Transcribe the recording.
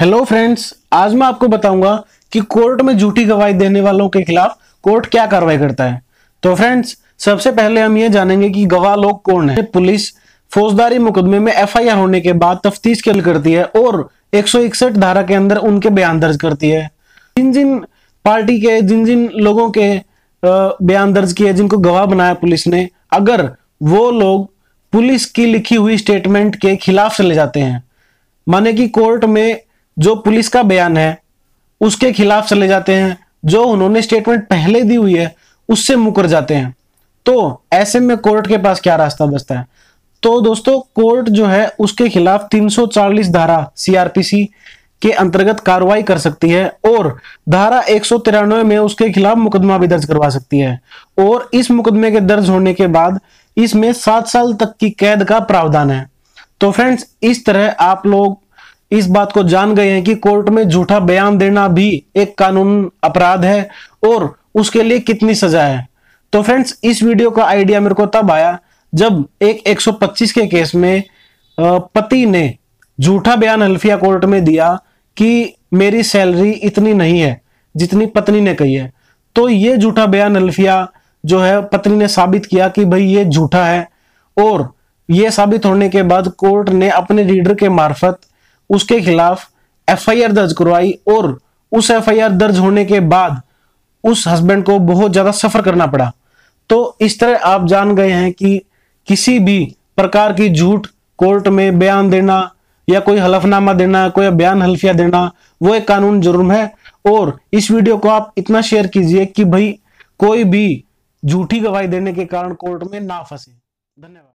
hello friends आज मैं आपको बताऊंगा कि कोर्ट में झूठी गवाही देने वालों के खिलाफ कोर्ट क्या कार्रवाई करता है तो फ्रेंड्स सबसे पहले हम ये जानेंगे कि गवाह लोग कौन है पुलिस फौजदारी मुकदमे में एफआईआर होने के बाद तफ्तीश कल करती है और एक धारा के अंदर उनके बयान दर्ज करती है जिन जिन पार्टी के जिन जिन लोगों के बयान दर्ज किए जिनको गवाह बनाया पुलिस ने अगर वो लोग पुलिस की लिखी हुई स्टेटमेंट के खिलाफ चले जाते हैं माने कि कोर्ट में जो पुलिस का बयान है उसके खिलाफ चले जाते हैं जो उन्होंने स्टेटमेंट पहले दी हुई है उससे मुकर जाते हैं तो ऐसे में कोर्ट के पास क्या रास्ता बचता है तो दोस्तों कोर्ट जो है उसके खिलाफ 340 धारा सीआरपीसी के अंतर्गत कार्रवाई कर सकती है और धारा एक में उसके खिलाफ मुकदमा भी दर्ज करवा सकती है और इस मुकदमे के दर्ज होने के बाद इसमें सात साल तक की कैद का प्रावधान है तो फ्रेंड्स इस तरह आप लोग इस बात को जान गए हैं कि कोर्ट में झूठा बयान देना भी एक कानून अपराध है और उसके लिए कितनी सजा है तो फ्रेंड्स इस वीडियो का आइडिया मेरे को तब आया जब एक 125 के केस में पति ने झूठा बयान अल्फिया कोर्ट में दिया कि मेरी सैलरी इतनी नहीं है जितनी पत्नी ने कही है तो ये झूठा बयान अल्फिया जो है पत्नी ने साबित किया कि भाई ये झूठा है और ये साबित होने के बाद कोर्ट ने अपने रीडर के मार्फत उसके खिलाफ एफआईआर दर्ज करवाई और उस एफआईआर दर्ज होने के बाद उस हस्बैंड को बहुत ज़्यादा सफ़र करना पड़ा तो इस तरह आप जान गए हैं कि किसी भी प्रकार की झूठ कोर्ट में बयान देना या कोई हलफनामा देना कोई बयान हल्फिया देना वो एक कानून जुर्म है और इस वीडियो को आप इतना शेयर कीजिए कि भाई कोई भी झूठी गवाही देने के कारण कोर्ट में ना फंसे धन्यवाद